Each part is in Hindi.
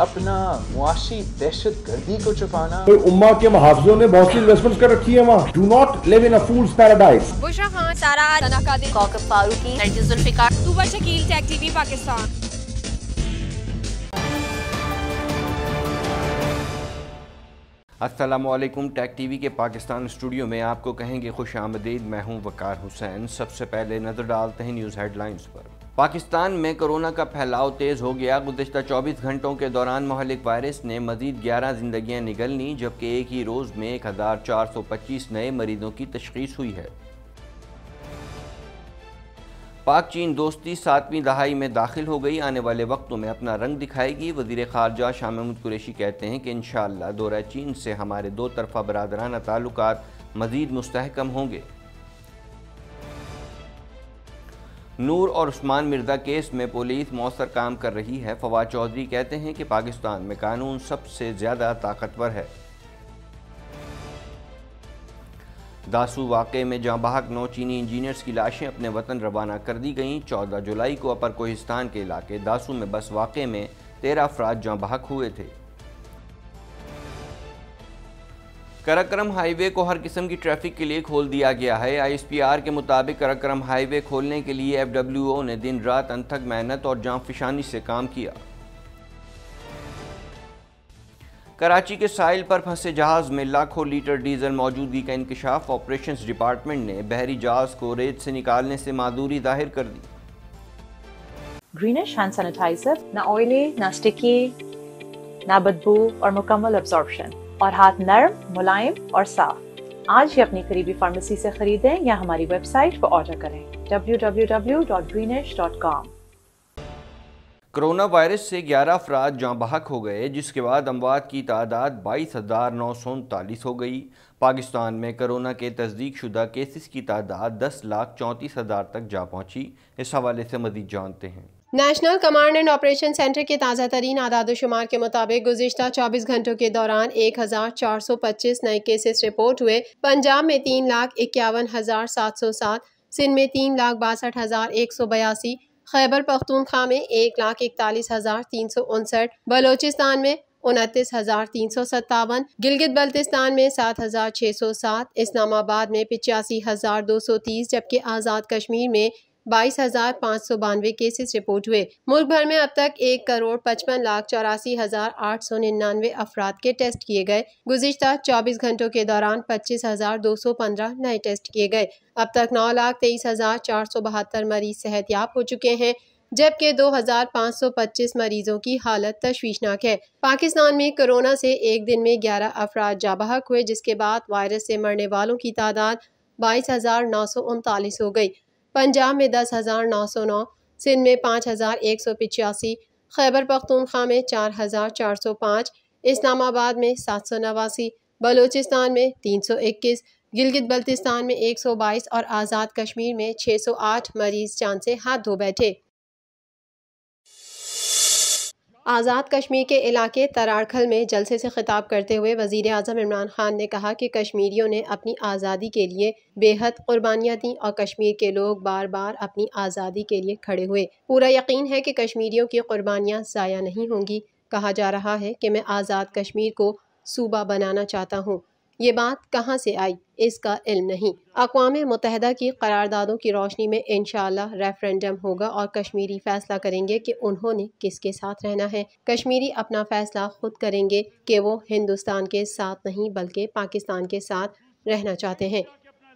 अपना मुआशी दहशत गर्दी को छुपाना तो उम्मा के मुहावजों ने बहुत सी इन्वेस्टमेंट कर रखी है वहाँ do not live in fool paradise Farooqui Pakistan Aslam टैक टीवी के पाकिस्तान स्टूडियो में आपको कहेंगे खुश आमदीद मैं हूं वकार हुसैन सबसे पहले नज़र डालते हैं न्यूज़ हेडलाइंस पर पाकिस्तान में कोरोना का फैलाव तेज़ हो गया गुजशत 24 घंटों के दौरान महलिक वायरस ने मजीद 11 जिंदगियां लीं जबकि एक ही रोज़ में 1425 नए मरीजों की तशखीस हुई है पाक चीन दोस्ती सातवीं दहाई में दाखिल हो गई आने वाले वक्तों में अपना रंग दिखाएगी वजीर खारजा शाह महमूद कुरेशी कहते हैं कि इन दौरा चीन से हमारे दो तरफा बरदराना ताल्लुक मज़ीद मस्तकम होंगे नूर और उस्मान मिर्जा केस में पुलिस मौसर काम कर रही है फवाद चौधरी कहते हैं कि पाकिस्तान में कानून सबसे ज़्यादा ताकतवर है दासू वाक़े में जहाँ बाहक नौ चीनी इंजीनियर्स की लाशें अपने वतन रवाना कर दी गईं चौदह जुलाई को अपर कोहिस्तान के इलाके दासू में बस वाक़े में तेरह अफराद जहाँ बाहक हुए थे कराक्रम हाईवे को हर किस्म की ट्रैफिक के लिए खोल दिया गया है आईएसपीआर के मुताबिक कराक्रम हाईवे खोलने के लिए एफडब्ल्यूओ ने दिन रात अनथक मेहनत और जामफिशानी से काम किया कराची के साइल पर फंसे जहाज में लाखों लीटर डीजल मौजूदगी का इंकशाफ ऑपरेशंस डिपार्टमेंट ने बहरी जहाज को रेत से निकालने से माधूरी जाहिर कर दी ग्रीनिश हैंड सैनिटाइजर ना ऑयली ना स्टिकी ना बदबू और मुकम्मल अब्जॉर्प्शन और हाथ नर्म मुलायम और साफ आज ही अपनी करीबी फार्मेसी से खरीदें या हमारी वेबसाइट पर ऑर्डर करें www.greenish.com कोरोना वायरस से 11 अफराद जहाँ बहक हो गए जिसके बाद अमवात की तादाद बाईस हज़ार नौ सौ उनतालीस हो गई पाकिस्तान में कोरोना के तस्दीक शुदा केसेस की तादाद दस लाख चौंतीस हज़ार तक जा पहुँची इस हवाले से मजीद जानते हैं national command and operation centre के ताज़ा तरीन आदादोशुमार के मुताबिक गुजशत 24 घंटों के दौरान 1425 नए केसेस रिपोर्ट हुए पंजाब में तीन लाख इक्यावन हज़ार सात सौ सात सिंध में तीन लाख बासठ हज़ार एक सौ बयासी खैबर पख्तूनख्वा में एक लाख इकतालीस हज़ार तीन सौ उनसठ बलोचिस्तान में उनतीस हज़ार तीन सौ सत्तावन गिलगित बल्तिस्तान में सात हज़ार छः सौ सात इस्लामाबाद में पिचासी हज़ार दो सौ तीस जबकि आज़ाद कश्मीर में बाईस हजार पाँच सौ बानवे केसेस रिपोर्ट हुए मुल्क भर में अब तक एक करोड़ पचपन लाख चौरासी हजार आठ सौ निन्यानवे अफराद के टेस्ट किए गए गुजशत चौबीस घंटों के दौरान पच्चीस हजार दो सौ पंद्रह नए टेस्ट किए गए अब तक नौ लाख तेईस हजार चार सौ बहत्तर मरीज सेहत याब हो चुके हैं जबकि 2,525 मरीजों की हालत तशवीशनाक है पाकिस्तान में कोरोना से एक दिन में 11 अफराद जाबहक हुए जिसके बाद वायरस से मरने वालों की तादाद बाईस हो गई पंजाब में दस हज़ार नौ सौ नौ सिंध में पाँच हज़ार एक सौ पिचासी खैबर पख्तूनख्वा में चार हज़ार चार सौ पाँच इस्लामाबाद में सात सौ नवासी बलूचिस्तान में तीन सौ इक्कीस गिलगित बल्तिस्तान में एक सौ बाईस और आज़ाद कश्मीर में छः सौ आठ मरीज़ चांद से हाथ धो बैठे आज़ाद कश्मीर के इलाके तराड़खल में जलसे से खिताब करते हुए वजीर अजम इमरान खान ने कहा कि कश्मीरियों ने अपनी आज़ादी के लिए बेहद कुर्बानियाँ दी और कश्मीर के लोग बार बार अपनी आज़ादी के लिए खड़े हुए पूरा यकीन है कि कश्मीरियों की कुर्बानियाँ ज़ाया नहीं होंगी कहा जा रहा है कि मैं आज़ाद कश्मीर को सूबा बनाना चाहता हूँ ये बात कहाँ से आई इसका इल्म नहीं अकवा मुतहदा की करारदादों की रोशनी में इन रेफरेंडम होगा और कश्मीरी फैसला करेंगे कि उन्होंने किसके साथ रहना है कश्मीरी अपना फैसला खुद करेंगे कि वो हिंदुस्तान के साथ नहीं बल्कि पाकिस्तान के साथ रहना चाहते हैं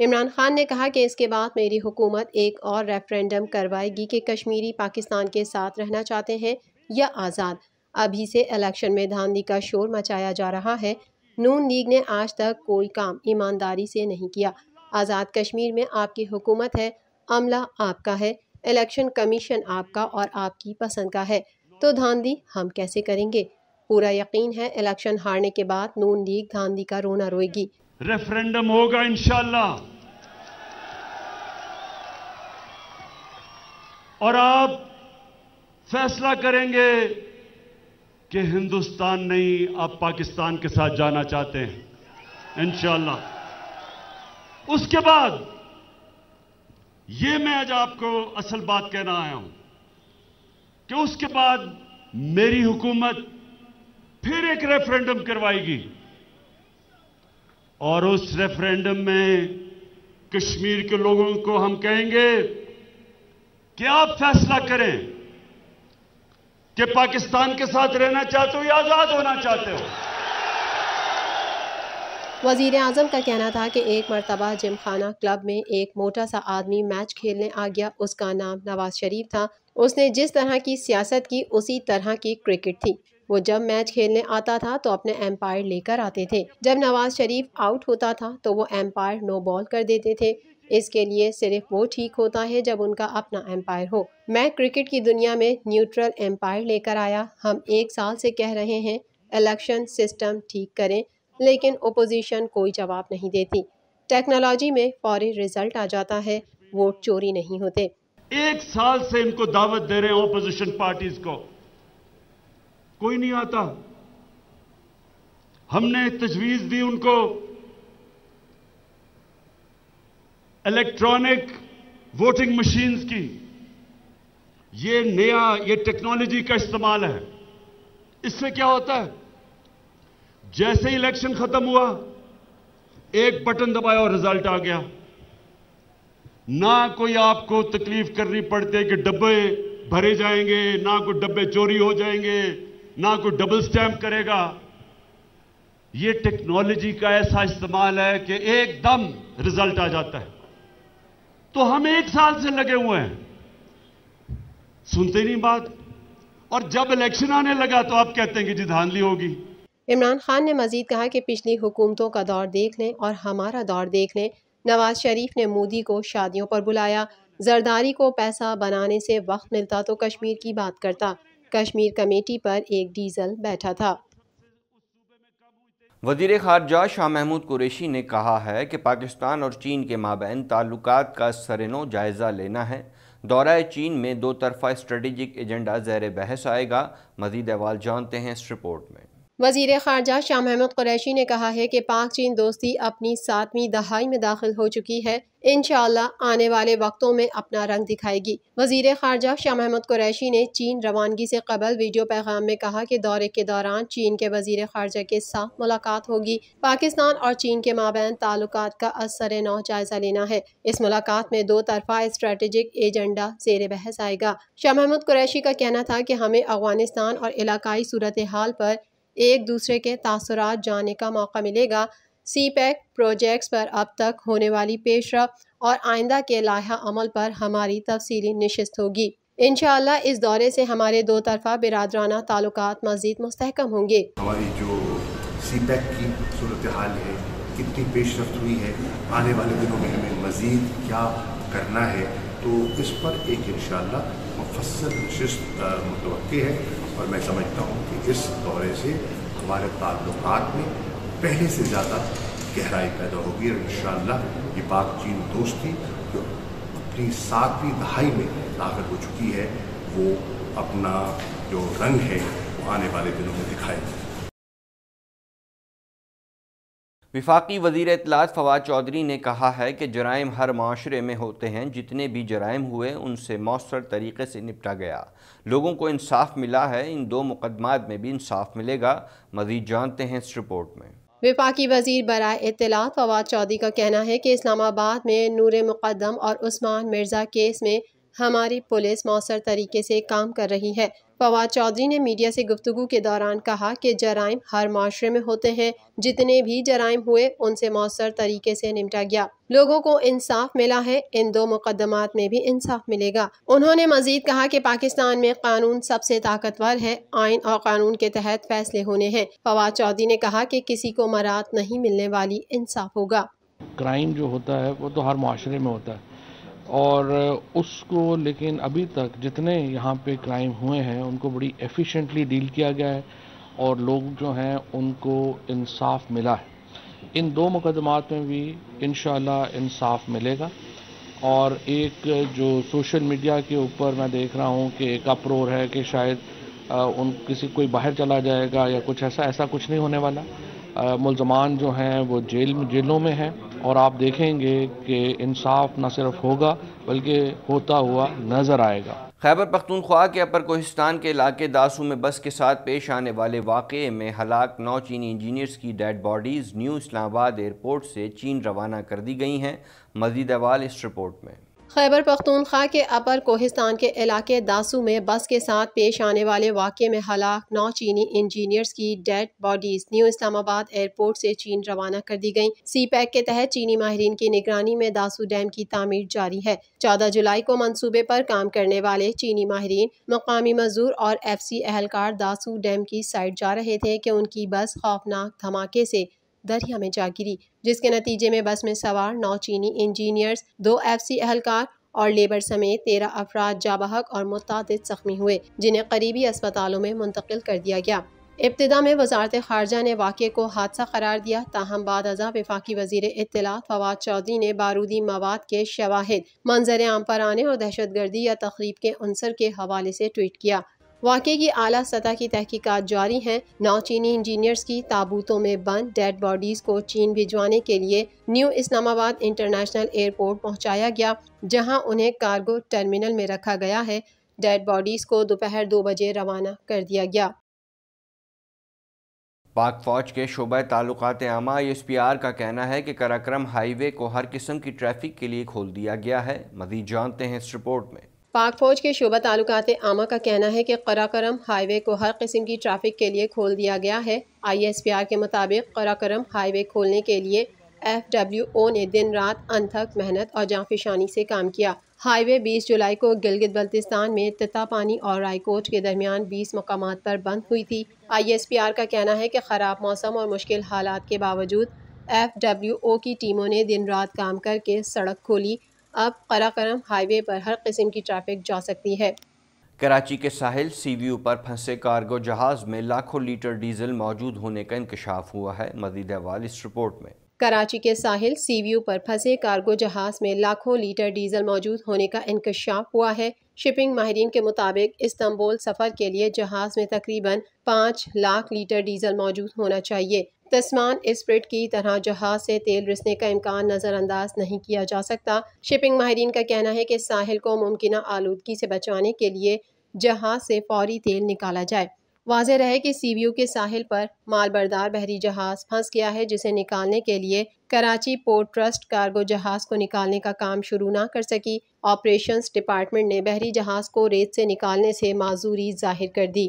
इमरान खान ने कहा कि इसके बाद मेरी हुकूमत एक और रेफरेंडम करवाएगी कि कश्मीरी पाकिस्तान के साथ रहना चाहते हैं या आज़ाद अभी से इलेक्शन में धांधली का शोर मचाया जा रहा है नून लीग ने आज तक कोई काम ईमानदारी से नहीं किया आज़ाद कश्मीर में आपकी हुकूमत है अमला आपका है इलेक्शन कमीशन आपका और आपकी पसंद का है तो धांधी हम कैसे करेंगे पूरा यकीन है इलेक्शन हारने के बाद नून लीग धांधी का रोना रोएगी रेफरेंडम होगा इंशाल्लाह और आप फैसला करेंगे कि हिंदुस्तान नहीं आप पाकिस्तान के साथ जाना चाहते हैं इंशाला उसके बाद ये मैं आज आपको असल बात कहना आया हूं कि उसके बाद मेरी हुकूमत फिर एक रेफरेंडम करवाएगी और उस रेफरेंडम में कश्मीर के लोगों को हम कहेंगे कि आप फैसला करें कि पाकिस्तान के साथ रहना चाहते हो या आज़ाद होना चाहते हो वजीर आजम का कहना था कि एक मरतबा जिम खाना क्लब में एक मोटा सा आदमी मैच खेलने आ गया उसका नाम नवाज शरीफ था उसने जिस तरह की सियासत की उसी तरह की क्रिकेट थी वो जब मैच खेलने आता था तो अपने एम्पायर लेकर आते थे जब नवाज शरीफ आउट होता था तो वो एम्पायर नो बॉल कर देते थे इसके लिए सिर्फ वो ठीक होता है जब उनका अपना एम्पायर हो मैं क्रिकेट की दुनिया में न्यूट्रल एम्पायर लेकर आया हम एक साल से कह रहे हैं इलेक्शन सिस्टम ठीक करें लेकिन ओपोजिशन कोई जवाब नहीं देती टेक्नोलॉजी में फौरी रिजल्ट आ जाता है वोट चोरी नहीं होते एक साल से इनको दावत दे रहे हैं ओपोजिशन पार्टीज को कोई नहीं आता हमने तजवीज दी उनको इलेक्ट्रॉनिक वोटिंग मशीन्स की ये नया ये टेक्नोलॉजी का इस्तेमाल है इससे क्या होता है जैसे इलेक्शन खत्म हुआ एक बटन दबाया और रिजल्ट आ गया ना कोई आपको तकलीफ करनी पड़ती कि डब्बे भरे जाएंगे ना कोई डब्बे चोरी हो जाएंगे ना कोई डबल स्टैम्प करेगा ये टेक्नोलॉजी का ऐसा इस्तेमाल है कि एकदम रिजल्ट आ जाता है तो हम एक साल से लगे हुए हैं सुनते नहीं बात और जब इलेक्शन आने लगा तो आप कहते हैं कि जी धांधली होगी इमरान खान ने मजीद कहा कि पिछली हुकूमतों का दौर देख लें और हमारा दौर देख लें नवाज शरीफ ने मोदी को शादियों पर बुलाया जरदारी को पैसा बनाने से वक्त मिलता तो कश्मीर की बात करता कश्मीर कमेटी पर एक डीजल बैठा था वजीर खारजा शाह महमूद कुरेशी ने कहा है कि पाकिस्तान और चीन के माबेन ताल्लुक का सरनों जायज़ा लेना है दौरा चीन में दो तरफ़ा स्ट्रेटिजिक एजेंडा जैर बहस आएगा मजीद अवाल जानते हैं इस रिपोर्ट में वजीर खारजा शाह महमूद कुरैशी ने कहा है कि पाक चीन दोस्ती अपनी सातवीं दहाई में दाखिल हो चुकी है इन आने वाले वक्तों में अपना रंग दिखाएगी वजीर खारजा शाह महमद कुरैशी ने चीन रवानगी से कबल वीडियो पैगाम में कहा कि दौरे के दौरान चीन के वजीर खारजा के साथ मुलाकात होगी पाकिस्तान और चीन के माबेन ताल्लुक का असर नौ जायजा लेना है इस मुलाकात में दो तरफा स्ट्रेटेजिक एजेंडा जेर बहस आएगा शाह महमूद कुरैशी का कहना था कि हमें अफगानिस्तान और इलाकई सूरत हाल पर एक दूसरे के तसरत जानने का मौका मिलेगा सी पैक प्रोजेक्ट्स पर अब तक होने वाली पेशरफ और आइंदा के लाहा अमल पर हमारी तफसली नशस्त होगी इन इस दौरे से हमारे दो तरफा बिरदराना ताल्लुक मजीद मस्तकम होंगे हमारी जो सी पैक e की सूरत हाल है कितनी पेशरफ हुई है आने वाले दिनों में हमें मज़ीद क्या करना है तो इस पर एक इन मुफसल नशस्त मतवे है और मैं समझता हूँ कि इस दौरे से हमारे ताल्लुक में पहले से ज़्यादा गहराई पैदा होगी और इन ये बात चीन दोस्ती जो अपनी सातवीं दहाई में दाखिल हो चुकी है वो अपना जो रंग है वो आने वाले दिनों में दिखाएगी विफाकी वजीर इतलात फवाद चौधरी ने कहा है कि जराइम हर माशरे में होते हैं जितने भी जराइम हुए उनसे मौसर तरीके से निपटा गया लोगों को इंसाफ मिला है इन दो मुकदमात में भी इंसाफ मिलेगा मजीद जानते हैं इस रिपोर्ट में विफाकी वजीर बरा इतलात फवाद चौधरी का कहना है कि इस्लामाबाद में नूर मुकदम और उस्मान मिर्ज़ा केस में हमारी पुलिस मौसर तरीके से काम कर रही है फवाद चौधरी ने मीडिया से गुफ्तु के दौरान कहा कि जराइम हर माशरे में होते हैं जितने भी जराइम हुए उनसे मौसर तरीके से निपटा गया लोगों को इंसाफ मिला है इन दो मुकदमात में भी इंसाफ मिलेगा उन्होंने मजीद कहा कि पाकिस्तान में कानून सबसे ताकतवर है आयन और कानून के तहत फैसले होने हैं फवाद चौधरी ने कहा कि किसी को मरात नहीं मिलने वाली इंसाफ होगा क्राइम जो होता है वो तो हर माशरे में होता है और उसको लेकिन अभी तक जितने यहाँ पे क्राइम हुए हैं उनको बड़ी एफिशिएंटली डील किया गया है और लोग जो हैं उनको इंसाफ मिला है इन दो मुकदमात में भी इन इंसाफ मिलेगा और एक जो सोशल मीडिया के ऊपर मैं देख रहा हूँ कि एक अप्रोर है कि शायद उन किसी कोई बाहर चला जाएगा या कुछ ऐसा ऐसा कुछ नहीं होने वाला मुलजमान जो हैं वो जेल जेलों में हैं और आप देखेंगे कि इंसाफ न सिर्फ होगा बल्कि होता हुआ नज़र आएगा खैबर पख्तूनख्वा के अपर कोहिस्तान के इलाके दासू में बस के साथ पेश आने वाले वाक़े में हलाक नौ चीनी इंजीनियर्स की dead bodies new Islamabad airport से चीन रवाना कर दी गई हैं मजीद अवाल इस रिपोर्ट में खैबर पख्तूनख्वा के अपर कोहिस्तान के इलाके दासू में बस के साथ पेश आने वाले वाक़े में हलाक नौ चीनी इंजीनियर्स की dead bodies new Islamabad airport से चीन रवाना कर दी गई सी पैक के तहत चीनी माहरीन की निगरानी में दासू डैम की तमीर जारी है चौदह जुलाई को मनसूबे पर काम करने वाले चीनी माहरीन मकामी मजदूर और एफ सी एहलकार दासू डैम की साइड जा रहे थे कि उनकी बस खौफनाक धमाके से दरिया में जा गिरी जिसके नतीजे में बस में सवार नौ चीनी इंजीनियर्स दो एफसी एहलकार और लेबर समेत तेरह अफराद जाबहक और मुतद जख्मी हुए जिन्हें करीबी अस्पतालों में मुंतकिल कर दिया गया इब्तदा में वजारत खारजा ने वाक़े को हादसा करार दिया ताहम बाद अजा विफाकी वजीर इतलात फवाद चौधरी ने बारूदी मवाद के शवाहद मंजर आम पर आने और दहशत गर्दी या तकरीब के अंसर के हवाले से ट्वीट किया वाकई की आला सतह की तहकीकात जारी हैं नौ चीनी इंजीनियर्स की ताबूतों में बंद डेड बॉडीज़ को चीन भिजवाने के लिए न्यू इस्लामाबाद इंटरनेशनल एयरपोर्ट पहुंचाया गया जहां उन्हें कार्गो टर्मिनल में रखा गया है डेड बॉडीज़ को दोपहर दो बजे रवाना कर दिया गया पाक फौज के शोबा ताल्लुक आमा एस पी आर का कहना है कि कराक्रम हाईवे को हर किस्म की ट्रैफिक के लिए खोल दिया गया है मजीद जानते हैं इस रिपोर्ट में पाक फौज के शोबा तालुकात आमा का कहना है कि कराकरम हाईवे को हर किस्म की ट्रैफिक के लिए खोल दिया गया है आईएसपीआर के मुताबिक कराकरम हाईवे खोलने के लिए एफडब्ल्यूओ ने दिन रात अनथक मेहनत और जाफिशानी से काम किया हाईवे 20 जुलाई को गिलगित बल्तिस्तान में ततापानी और रायकोट के दरमियान 20 मकाम पर बंद हुई थी आईएसपीआर का कहना है कि ख़राब मौसम और मुश्किल हालात के बावजूद ओ की टीमों ने दिन रात काम करके सड़क खोली अब कराकरम हाईवे पर हर किस्म की ट्रैफिक जा सकती है कराची के साहिल सी व्यू पर फंसे कार्गो जहाज में लाखों लीटर डीजल मौजूद होने का इंकशाफ हुआ है मजीद अहवाल इस रिपोर्ट में कराची के साहिल सी व्यू पर फंसे कार्गो जहाज में लाखों लीटर डीजल मौजूद होने का इंकशाफ हुआ है शिपिंग माहरीन के मुताबिक इस्तांबुल सफ़र के लिए जहाज़ में तकरीबन पाँच लाख लीटर डीजल मौजूद होना चाहिए तस्मान स्प्रिट की तरह जहाज से तेल रिसने का इम्कान नज़रअंदाज नहीं किया जा सकता शिपिंग माहरीन का कहना है कि साहिल को मुमकिन आलूदगी से बचाने के लिए जहाज से फौरी तेल निकाला जाए वाज रहे कि सी के साहिल पर मालबरदार बहरी जहाज फंस गया है जिसे निकालने के लिए कराची पोर्ट ट्रस्ट कार्गो जहाज को निकालने का काम शुरू ना कर सकी ऑपरेशंस डिपार्टमेंट ने बहरी जहाज को रेत से निकालने से माजूरी जाहिर कर दी